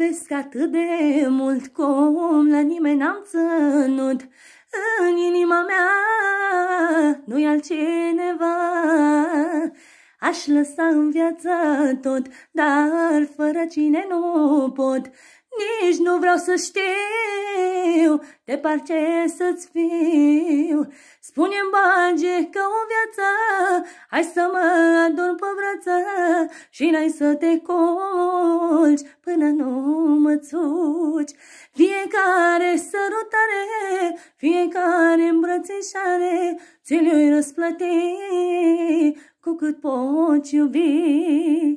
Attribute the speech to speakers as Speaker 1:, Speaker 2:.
Speaker 1: iubesc atât de mult cum la nimeni n-am ținut în inima mea, nu-i altcineva. Aș lăsa în viață tot, dar fără cine nu pot, nici nu vreau să știu de parce să-ți fiu. Spune-mi, bage, că o viață Hai să mă adun pe brață Și n-ai să te cum dulci până nu mă țuci. Fiecare sărutare, fiecare îmbrățișare, ți-l răsplăti cu cât poți iubi.